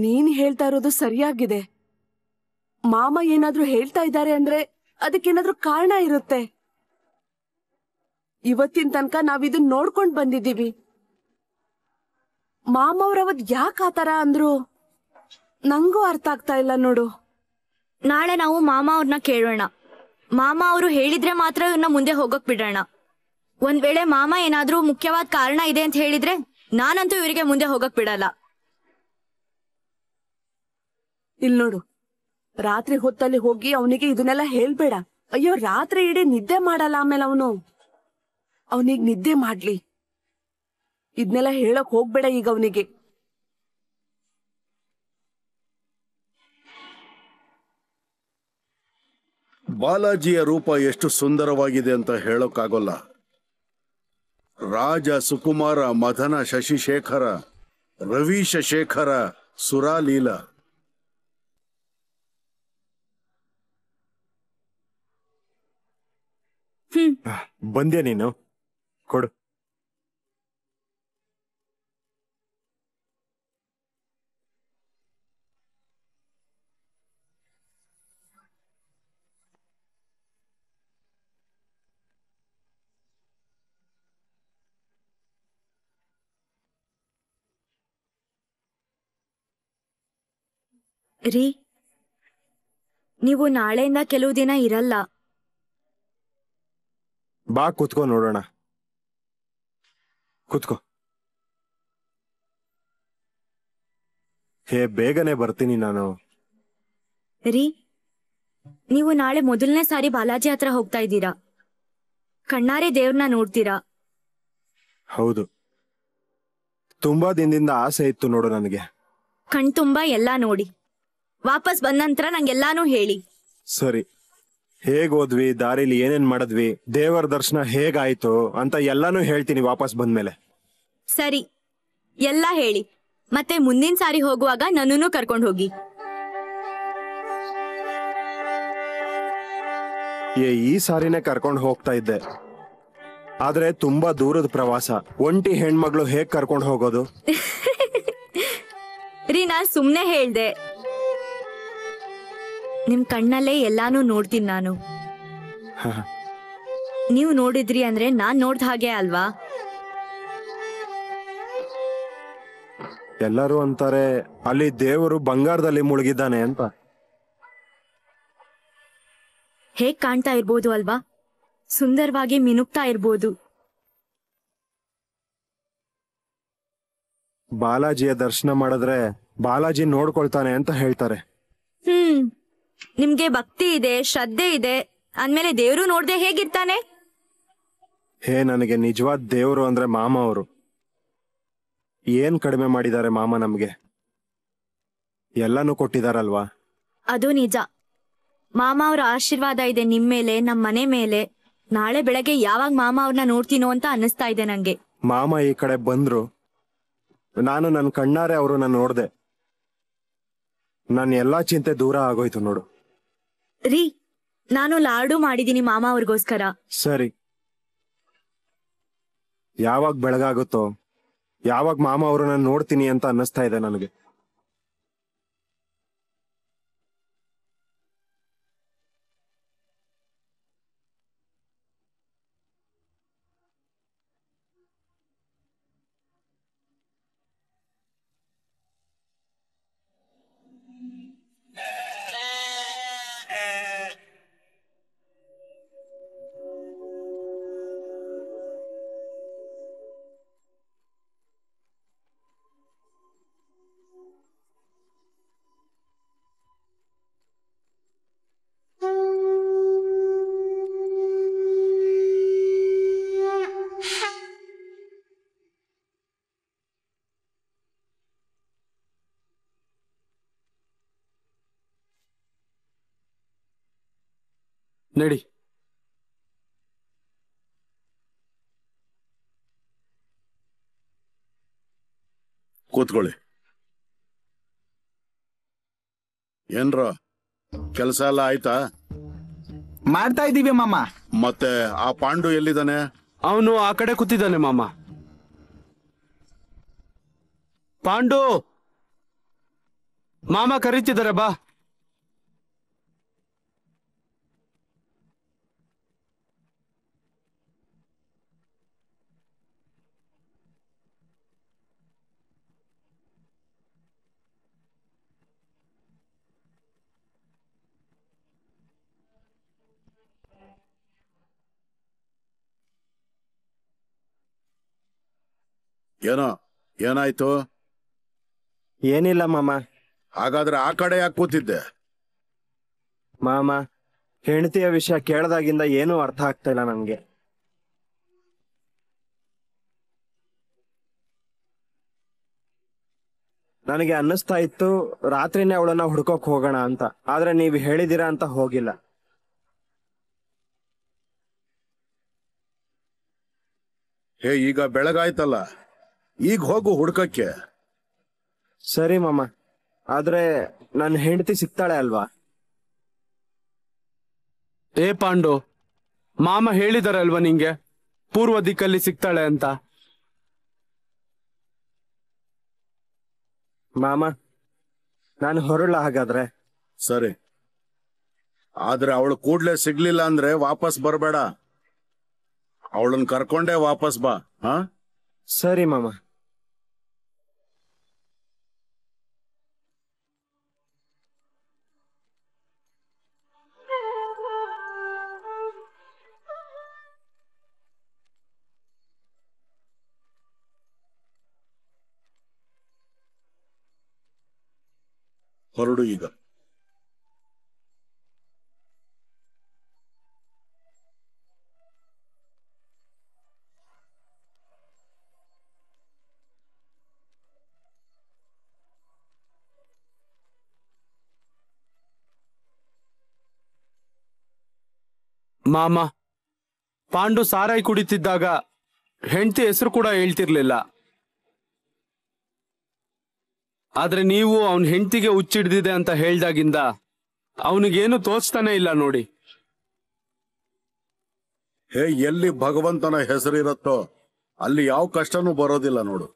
ನೀನ್ ಹೇಳ್ತಾ ಇರೋದು ಸರಿಯಾಗಿದೆ ಮಾಮ ಏನಾದ್ರೂ ಹೇಳ್ತಾ ಇದ್ದಾರೆ ಅಂದ್ರೆ ಅದಕ್ಕೇನಾದ್ರೂ ಕಾರಣ ಇರುತ್ತೆ ಇವತ್ತಿನ ತನಕ ನಾವಿದನ್ ನೋಡ್ಕೊಂಡ್ ಬಂದಿದ್ದೀವಿ ಮಾಮ ಅವ್ರವತ್ ಯಾಕೆ ಆತರ ಅಂದ್ರು ನಂಗೂ ಅರ್ಥ ಆಗ್ತಾ ಇಲ್ಲ ನೋಡು ನಾಳೆ ನಾವು ಮಾಮ ಅವ್ರನ್ನ ಕೇಳೋಣ ಮಾಮ ಅವರು ಹೇಳಿದ್ರೆ ಮಾತ್ರ ಇವ್ರನ್ನ ಮುಂದೆ ಹೋಗಕ್ ಬಿಡೋಣ ಒಂದ್ ವೇಳೆ ಮಾಮ ಏನಾದ್ರೂ ಮುಖ್ಯವಾದ ಕಾರಣ ಇದೆ ಅಂತ ಹೇಳಿದ್ರೆ ನಾನಂತೂ ಇವರಿಗೆ ಮುಂದೆ ಹೋಗಕ್ ಬಿಡಲ್ಲ ಇಲ್ ನೋಡು ರಾತ್ರಿ ಹೊತ್ತಲ್ಲಿ ಹೋಗಿ ಅವನಿಗೆ ಇದನ್ನೆಲ್ಲ ಹೇಳ್ಬೇಡ ಅಯ್ಯೋ ರಾತ್ರಿ ಇಡೀ ನಿದ್ದೆ ಮಾಡಲ್ಲ ಆಮೇಲೆ ಅವನು ಅವನಿಗೆ ನಿದ್ದೆ ಮಾಡ್ಲಿ ಇದನ್ನೆಲ್ಲ ಹೇಳಕ್ ಹೋಗ್ಬೇಡ ಈಗ ಅವನಿಗೆ ಬಾಲಾಜಿಯ ರೂಪ ಎಷ್ಟು ಸುಂದರವಾಗಿದೆ ಅಂತ ಹೇಳೋಕ್ಕಾಗೋಲ್ಲ ರಾಜ ಸುಕುಮಾರ ಮಧನ ಶಶಿಶೇಖರ ರವೀಶ ಶೇಖರ ಸುರಾಲೀಲ ಬಂದೆ ನೀನು ಕೊಡು ರೀ ನೀವು ನಾಳೆಯಿಂದ ಕೆಲವು ದಿನ ಇರಲ್ಲ ಬಾ ಕುತ್ಕೋ ನೋಡೋಣ ಕೂತ್ಕೋ ಹೇ ಬೇಗನೆ ಬರ್ತೀನಿ ನಾನು ರೀ ನೀವು ನಾಳೆ ಮೊದಲನೇ ಸಾರಿ ಬಾಲಾಜಿ ಹತ್ರ ಹೋಗ್ತಾ ಇದ್ದೀರಾ ಕಣ್ಣಾರೆ ದೇವ್ರನ್ನ ನೋಡ್ತೀರಾ ಹೌದು ತುಂಬಾ ದಿನದಿಂದ ಆಸೆ ಇತ್ತು ನೋಡು ನನಗೆ ಕಣ್ ತುಂಬಾ ಎಲ್ಲಾ ನೋಡಿ ವಾಪಸ್ ಬಂದ ನಂತರ ನಂಗೆಲ್ಲಾನು ಹೇಳಿ ಸರಿ ಹೇಗ್ ಹೋದ್ವಿ ದಾರಿಲಿ ಏನೇನ್ ಮಾಡಿದ್ವಿ ದೇವರ ದರ್ಶನ ಹೇಗಾಯ್ತು ಅಂತ ಎಲ್ಲಾನು ಹೇಳ್ತೀನಿ ವಾಪಸ್ ಬಂದ್ಮೇಲೆ ಸರಿ ಎಲ್ಲ ಹೇಳಿ ಮತ್ತೆ ಮುಂದಿನ ಸಾರಿ ಹೋಗುವಾಗ ನನ್ನೂ ಕರ್ಕೊಂಡು ಹೋಗಿ ಏ ಈ ಸಾರಿನೇ ಕರ್ಕೊಂಡು ಹೋಗ್ತಾ ಇದ್ದೆ ಆದ್ರೆ ತುಂಬಾ ದೂರದ ಪ್ರವಾಸ ಒಂಟಿ ಹೆಣ್ಮಗಳು ಹೇಗ್ ಕರ್ಕೊಂಡು ಹೋಗೋದು ರೀ ನಾನ್ ಸುಮ್ನೆ ಹೇಳ್ದೆ ನಿಮ್ ಕಣ್ಣಲ್ಲೇ ಎಲ್ಲಾನು ನೋಡ್ತೀನಿ ನಾನು ನೀವು ನೋಡಿದ್ರಿ ಅಂದ್ರೆ ನಾನ್ ನೋಡ್ದ ಹಾಗೆ ಅಲ್ವಾ ಎಲ್ಲರೂ ಅಂತಾರೆ ಅಲ್ಲಿ ದೇವರು ಬಂಗಾರದಲ್ಲಿ ಮುಳುಗಿದ್ದಾನೆ ಅಂತ ಹೇಗ್ ಕಾಣ್ತಾ ಇರ್ಬೋದು ಅಲ್ವಾ ಸುಂದರವಾಗಿ ಮಿನುಕ್ತಾ ಇರ್ಬೋದು ಬಾಲಾಜಿಯ ದರ್ಶನ ಮಾಡಿದ್ರೆ ಬಾಲಾಜಿ ನೋಡ್ಕೊಳ್ತಾನೆ ಅಂತ ಹೇಳ್ತಾರೆ ಹ್ಮ್ ನಿಮ್ಗೆ ಭಕ್ತಿ ಇದೆ ಶ್ರದ್ಧೆ ಇದೆ ಅಂದ್ಮೇಲೆ ದೇವ್ರು ನೋಡ್ದೆ ಹೇಗಿರ್ತಾನೆ ಹೇ ನನಗೆ ನಿಜವಾದ ದೇವ್ರು ಅಂದ್ರೆ ಮಾಮ ಅವರು ಏನ್ ಕಡಿಮೆ ಮಾಡಿದ್ದಾರೆ ಮಾಮ ನಮ್ಗೆ ಎಲ್ಲಾನು ಕೊಟ್ಟಿದಾರಲ್ವಾ ಅದು ನಿಜ ಮಾಮ ಅವ್ರ ಆಶೀರ್ವಾದ ಇದೆ ನಿಮ್ ಮೇಲೆ ನಮ್ ಮನೆ ಮೇಲೆ ನಾಳೆ ಬೆಳಗ್ಗೆ ಯಾವಾಗ ಮಾಮ ಅವ್ರನ್ನ ನೋಡ್ತೀನೋ ಅಂತ ಅನಿಸ್ತಾ ಇದೆ ನಂಗೆ ಮಾಮ ಈ ಕಡೆ ಬಂದ್ರು ನಾನು ನನ್ನ ಕಣ್ಣಾರೆ ಅವ್ರನ್ನ ನೋಡ್ದೆ ನನ್ನ ಎಲ್ಲಾ ಚಿಂತೆ ದೂರ ಆಗೋಯ್ತು ನೋಡು ರೀ ನಾನು ಲಾಡು ಮಾಡಿದೀನಿ ಮಾಮ ಅವ್ರಿಗೋಸ್ಕರ ಸರಿ ಯಾವಾಗ ಬೆಳಗಾಗುತ್ತೋ ಯಾವಾಗ ಮಾಮ ಅವ್ರನ್ನ ನೋಡ್ತೀನಿ ಅಂತ ಅನ್ನಿಸ್ತಾ ಇದೆ ನನಗೆ ನಡಿ ಕೂತ್ಕೊಳ್ಳಿ ಏನ್ರ ಕೆಲಸ ಎಲ್ಲ ಆಯ್ತಾ ಮಾಡ್ತಾ ಇದ್ದೀವಿ ಮಾಮ ಮತ್ತೆ ಆ ಪಾಂಡು ಎಲ್ಲಿದ್ದಾನೆ ಅವನು ಆ ಕಡೆ ಕೂತಿದ್ದಾನೆ ಮಾಮ ಪಾಂಡು ಮಾಮ ಕರೀತಿದ್ದಾರೆ ಬಾ ಏನೋ ಏನಾಯ್ತು ಏನಿಲ್ಲ ಮಾಮ ಹಾಗಾದ್ರೆ ಆ ಕಡೆ ಯಾಕೆ ಕೂತಿದ್ದೆ ಮಾಮ ಹೆಂಡತಿಯ ವಿಷಯ ಕೇಳದಾಗಿಂದ ಏನೂ ಅರ್ಥ ಆಗ್ತಾ ಇಲ್ಲ ನಮ್ಗೆ ನನಗೆ ಅನ್ನಿಸ್ತಾ ಇತ್ತು ರಾತ್ರಿನೇ ಅವಳನ್ನ ಹುಡ್ಕೋಕ್ ಹೋಗೋಣ ಅಂತ ಆದ್ರೆ ನೀವು ಹೇಳಿದಿರಾ ಅಂತ ಹೋಗಿಲ್ಲ ಹೇ ಈಗ ಬೆಳಗಾಯ್ತಲ್ಲ ಈಗ ಹೋಗು ಹುಡ್ಕಕ್ಕೆ ಸರಿ ಮಾಮ ಆದ್ರೆ ನನ್ನ ಹೆಂಡತಿ ಸಿಗ್ತಾಳೆ ಅಲ್ವಾ ಏ ಪಾಂಡು ಮಾಮ ಹೇಳಿದಾರೆ ಅಲ್ವಾ ನಿಂಗೆ ಪೂರ್ವ ದಿಕ್ಕಲ್ಲಿ ಸಿಗ್ತಾಳೆ ಅಂತ ಮಾಮ ನಾನು ಹೊರಳ ಹಾಗಾದ್ರೆ ಸರಿ ಆದ್ರೆ ಅವಳು ಕೂಡ್ಲೆ ಸಿಗ್ಲಿಲ್ಲ ಅಂದ್ರೆ ವಾಪಸ್ ಬರಬೇಡ ಅವಳನ್ನ ಕರ್ಕೊಂಡೇ ವಾಪಸ್ ಬಾ ಹಾ ಸರಿ ಮಾಮ ಹೊರಡು ಈಗ ಮಾಮ ಪಾಂಡು ಸಾರಾಯಿ ಕುಡಿತಿದ್ದಾಗ ಹೆಂಡತಿ ಹೆಸರು ಕೂಡ ಹೇಳ್ತಿರ್ಲಿಲ್ಲ ಆದ್ರೆ ನೀವು ಅವನ್ ಹೆಂಡತಿಗೆ ಹುಚ್ಚಿಡ್ದಿದೆ ಅಂತ ಹೇಳ್ದಾಗಿಂದ ಅವನಿಗೇನು ತೋರ್ಸ್ತಾನೆ ಇಲ್ಲ ನೋಡಿ ಹೇ ಎಲ್ಲಿ ಭಗವಂತನ ಹೆಸರಿರತ್ತೋ ಅಲ್ಲಿ ಯಾವ ಕಷ್ಟನೂ ಬರೋದಿಲ್ಲ ನೋಡು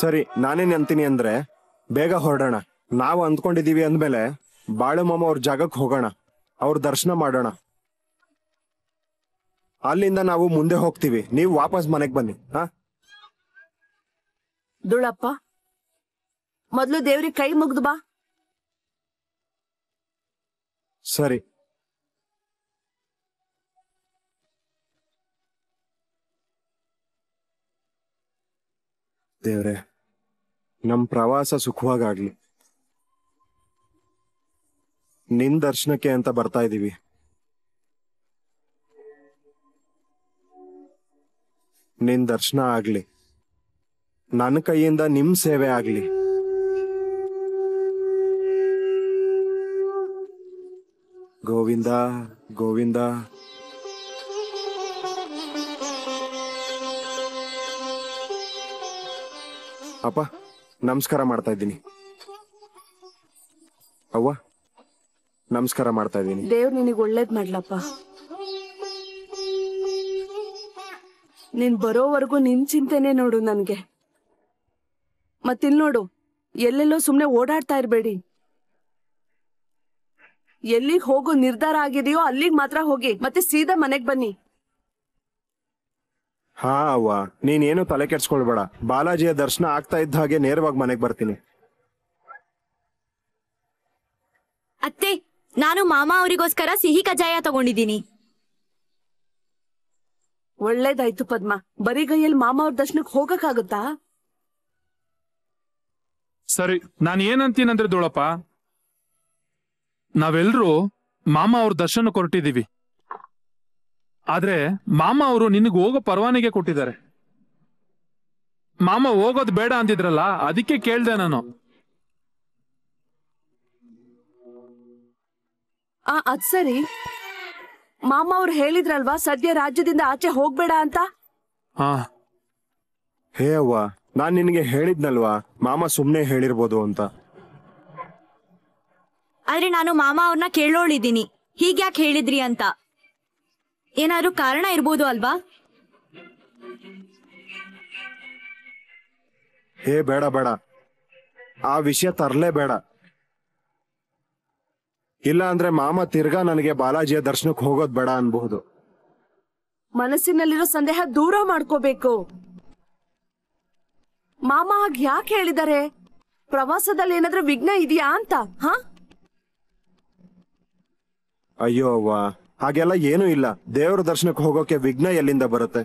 ಸರಿ ನಾನೇನ್ ಅಂತೀನಿ ಅಂದ್ರೆ ಬೇಗ ಹೊರಡೋಣ ನಾವು ಅಂದ್ಕೊಂಡಿದೀವಿ ಅಂದ್ಮೇಲೆ ಬಾಳು ಮಾಮ ಅವ್ರ ಜಾಗಕ್ಕೆ ಹೋಗೋಣ ಅವ್ರ ದರ್ಶನ ಮಾಡೋಣ ಅಲ್ಲಿಂದ ನಾವು ಮುಂದೆ ಹೋಗ್ತೀವಿ ನೀವು ವಾಪಸ್ ಮನೆಗೆ ಬನ್ನಿ ಹಾ ಮೊದ್ಲು ದೇವ್ರಿಗೆ ಕೈ ಮುಗ್ದು ಬಾ ಸರಿ ದೇವ್ರೆ ನಮ್ಮ ಪ್ರವಾಸ ಸುಖವಾಗಾಗ್ಲಿ ನಿನ್ ದರ್ಶನಕ್ಕೆ ಅಂತ ಬರ್ತಾ ಇದ್ದೀವಿ ನಿನ್ ದರ್ಶನ ಆಗ್ಲಿ ನನ್ನ ಕೈಯಿಂದ ನಿಮ್ ಸೇವೆ ಆಗ್ಲಿ ಗೋವಿಂದ ಗೋವಿಂದ ಅಪ್ಪ ನಮಸ್ಕಾರ ಮಾಡ್ತಾ ಇದ್ದೀನಿ ಅವ್ವ ನಮಸ್ಕಾರ ಮಾಡ್ತಾ ಇದ್ದೀನಿ ದೇವ್ರು ನಿನಗೆ ಒಳ್ಳೇದ್ ಮಾಡ್ಲಪ್ಪ ನೀನ್ ಬರೋವರೆಗೂ ನಿನ್ ಚಿಂತೆನೆ ನೋಡು ನನ್ಗೆ ಮತ್ತಿಲ್ ನೋಡು ಎಲ್ಲೆಲ್ಲೋ ಸುಮ್ನೆ ಓಡಾಡ್ತಾ ಇರ್ಬೇಡಿ ಎಲ್ಲಿಗ್ ಹೋಗೋ ನಿರ್ಧಾರ ಆಗಿದೆಯೋ ಅಲ್ಲಿಗ್ ಮಾತ್ರ ಹೋಗಿ ಮತ್ತೆ ಸೀದಾ ಮನೆಗ್ ಬನ್ನಿ ಹಾ ಅವ್ವ ನೀನೇನು ತಲೆ ಕೆಡ್ಸ್ಕೊಳ್ಬೇಡ ಬಾಲಾಜಿಯ ದರ್ಶನ ಆಗ್ತಾ ಇದ್ದ ಹಾಗೆ ನೇರವಾಗಿ ಮನೆಗೆ ಬರ್ತೀನಿ ಅತ್ತೆ ನಾನು ಮಾಮ ಅವರಿಗೋಸ್ಕರ ಸಿಹಿ ಕಜಾಯ ತಗೊಂಡಿದ್ದೀನಿ ಒಳ್ಳೇದಾಯ್ತು ಪದ್ಮ ಬರಿಗೈಯಲ್ಲಿ ಮಾಮ ಅವ್ರ ದರ್ಶನಕ್ಕೆ ಹೋಗಕ್ಕಾಗುತ್ತಾ ಸರಿ ನಾನು ಏನಂತೀನಂದ್ರೆ ದೊಳಪ್ಪ ನಾವೆಲ್ರು ಮಾಮ ಅವ್ರ ದರ್ಶನಕ್ಕೆ ಹೊರಟಿದೀವಿ ಆದ್ರೆ ಮಾಮ ಅವರು ನಿನಗೆ ಹೋಗೋ ಪರವಾನಿಗೆ ಕೊಟ್ಟಿದ್ದಾರೆ ಮಾಮ ಹೋಗೋದು ಬೇಡ ಅಂತಿದ್ರಲ್ಲ ಅದಕ್ಕೆ ಕೇಳ್ದೆ ನಾನು ಆ ಅದ್ ಸರಿ ಮಾಮ ಅವ್ರು ಹೇಳಿದ್ರಲ್ವಾ ಸದ್ಯ ರಾಜ್ಯದಿಂದ ಆಚೆ ಹೋಗ್ಬೇಡ ಅಂತ ಹಾ ಹೇ ಅವ್ವ ನಾನ್ ನಿನಗೆ ಹೇಳಿದ್ನಲ್ವಾ ಮಾಮ ಸುಮ್ನೆ ಹೇಳಿರ್ಬೋದು ಅಂತ ಆದ್ರೆ ನಾನು ಮಾಮ ಅವ್ರನ್ನ ಕೇಳೋಳಿದ್ದೀನಿ ಹೀಗ್ಯಾಕ್ ಹೇಳಿದ್ರಿ ಅಂತ ಏನಾದ್ರು ಕಾರಣ ಇರ್ಬೋದು ಅಲ್ವಾ ಹೇ ಬೇಡ ಬೇಡ ಆ ವಿಷಯ ತರಲೇ ಬೇಡ ಇಲ್ಲ ಅಂದ್ರೆ ಮಾಮ ತಿರ್ಗಾ ನನಗೆ ಬಾಲಾಜಿಯ ದರ್ಶನಕ್ಕೆ ಹೋಗೋದ್ ಬೇಡ ಅನ್ಬಹುದು ಮನಸ್ಸಿನಲ್ಲಿರೋ ಸಂದೇಹ ದೂರ ಮಾಡ್ಕೋಬೇಕು ಮಾಮ ಹಾಗ ಯಾಕೆ ಹೇಳಿದ್ದಾರೆ ಪ್ರವಾಸದಲ್ಲಿ ಏನಾದ್ರೂ ವಿಘ್ನ ಇದೆಯಾ ಅಂತ ಹಾ ಅಯ್ಯೋ ಅವ್ವ ಹಾಗೆಲ್ಲ ಏನೂ ಇಲ್ಲ ದೇವರ ದರ್ಶನಕ್ಕೆ ಹೋಗೋಕೆ ವಿಘ್ನ ಎಲ್ಲಿಂದ ಬರುತ್ತೆ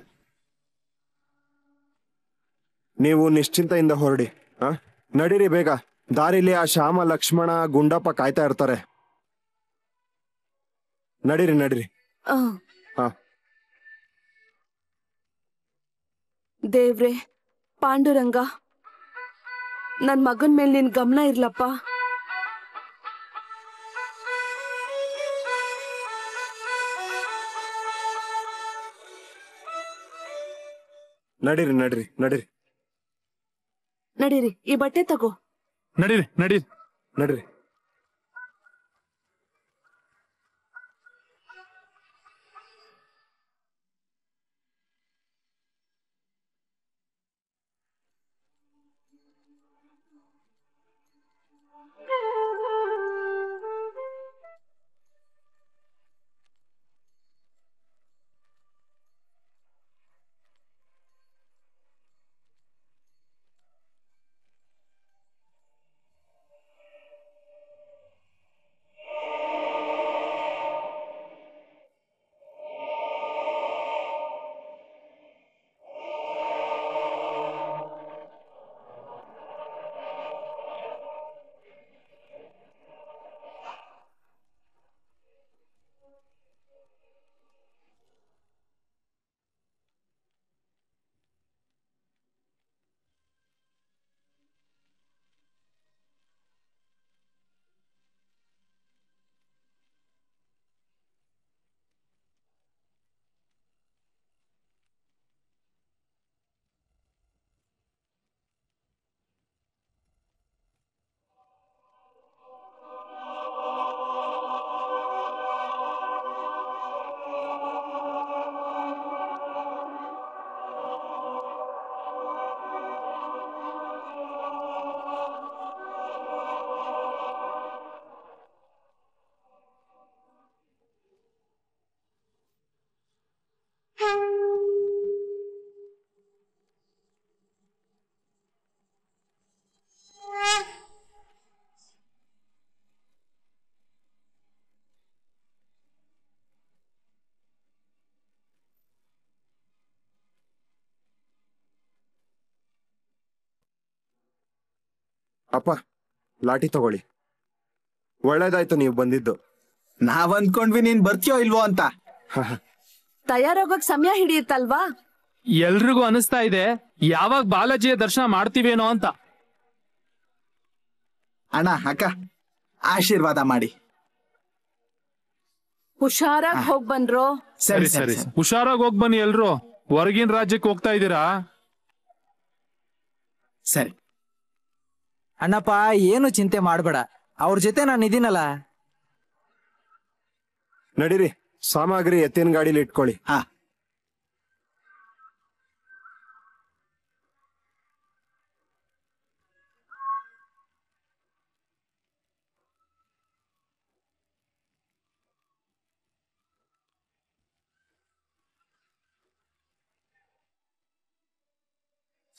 ನೀವು ನಿಶ್ಚಿಂತೆಯಿಂದ ಹೊರಡಿ ಆ ನಡೀರಿ ಬೇಗ ದಾರಿಲಿ ಆ ಶ್ಯಾಮ ಲಕ್ಷ್ಮಣ ಗುಂಡಪ್ಪ ಕಾಯ್ತಾ ಇರ್ತಾರೆ ನಡೀರಿ ನಡೀರಿ ಹಾ ದೇವ್ರೆ ಪಾಂಡುರಂಗ ನನ್ ಮಗನ್ ಮೇಲೆ ನಿನ್ ಗಮನ ಇರ್ಲಪ್ಪ ನಡೀರಿ ನಡೀರಿ ನಡೀರಿ ನಡೀರಿ ಈ ಬಟ್ಟೆ ತಗೋ ನಡೀರಿ ನಡೀರಿ ನಡೀರಿ ಅಪ್ಪ ಲಾಠಿ ತಗೊಳ್ಳಿ ಒಳ್ಳೇದಾಯ್ತು ನೀವು ಬಂದಿದ್ದು ನಾವ್ ಅಂದ್ಕೊಂಡ್ವಿ ನೀನ್ ಬರ್ತೀಯೋ ಇಲ್ವೋ ಅಂತ ತಯಾರಾಗೋಕ್ ಸಮಯ ಹಿಡಿಯುತ್ತಲ್ವಾ ಎಲ್ರಿಗೂ ಅನಿಸ್ತಾ ಇದೆ ಯಾವಾಗ ಬಾಲಾಜಿಯ ದರ್ಶನ ಮಾಡ್ತೀವೇನೋ ಅಂತ ಅಣ್ಣ ಅಕ್ಕ ಆಶೀರ್ವಾದ ಮಾಡಿ ಹುಷಾರಾಗ್ ಹೋಗ್ ಸರಿ ಸರಿ ಹುಷಾರಾಗಿ ಹೋಗ್ ಬನ್ನಿ ಎಲ್ರು ಹೊರಗಿನ ರಾಜ್ಯಕ್ಕೆ ಹೋಗ್ತಾ ಇದ್ದೀರಾ ಸರಿ ಅಣ್ಣಪ್ಪ ಏನು ಚಿಂತೆ ಮಾಡ್ಬೇಡ ಅವ್ರ ಜೊತೆ ನಾನು ಇದೀನಲ್ಲ ನಡೀರಿ ಸಾಮಗ್ರಿ ಎತ್ತಿನ ಗಾಡಿಲಿ ಇಟ್ಕೊಳ್ಳಿ ಹಾ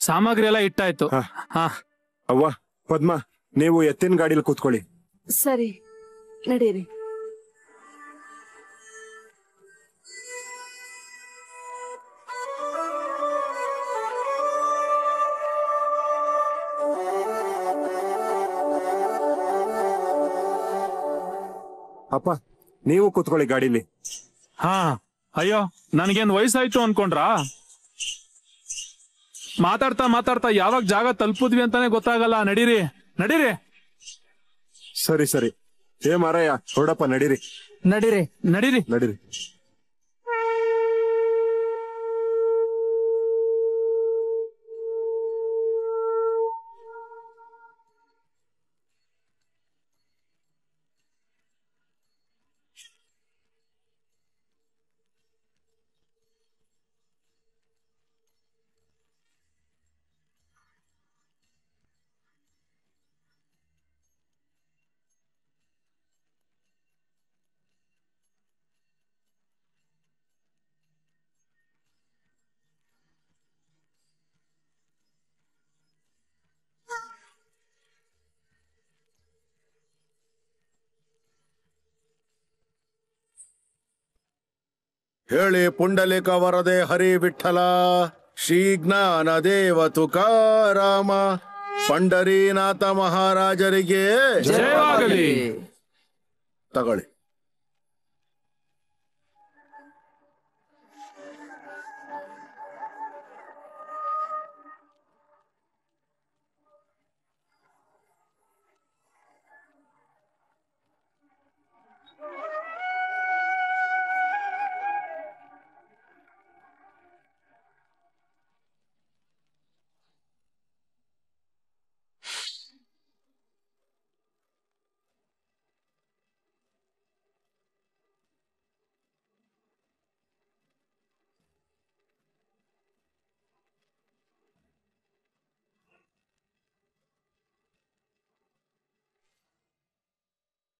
ಸಾಮಗ್ರಿ ಎಲ್ಲ ಇಟ್ಟಾಯ್ತು ಹಾ ಅವ್ವ ಪದ್ಮ ನೀವು ಎತ್ತಿನ ಗಾಡಿಲಿ ಕೂತ್ಕೊಳ್ಳಿ ಸರಿ ನಡೀರಿ ಅಪ್ಪ ನೀವು ಕೂತ್ಕೊಳ್ಳಿ ಗಾಡಿಲಿ ಹಾ ಅಯ್ಯೋ ನನಗೇನ್ ವಯಸ್ಸಾಯ್ತು ಅನ್ಕೊಂಡ್ರಾ ಮಾತಾಡ್ತಾ ಮಾತಾಡ್ತಾ ಯಾವಾಗ ಜಾಗ ತಲುಪಿದ್ವಿ ಅಂತಾನೆ ಗೊತ್ತಾಗಲ್ಲ ನಡೀರಿ ನಡೀರಿ ಸರಿ ಸರಿ ಏ ಮಾರಯ್ಯ ಹೊರಡಪ್ಪ ನಡೀರಿ ನಡೀರಿ ನಡೀರಿ ನಡೀರಿ ಹೇಳಿ ಪುಂಡಲಿಕ ವರದೆ ಹರಿ ವಿಠಲ ಶ್ರೀ ಜ್ಞಾನ ದೇವ ತುಕಾರಾಮ ಪಂಡರೀನಾಥ ಮಹಾರಾಜರಿಗೆ ತಗೊಳ್ಳಿ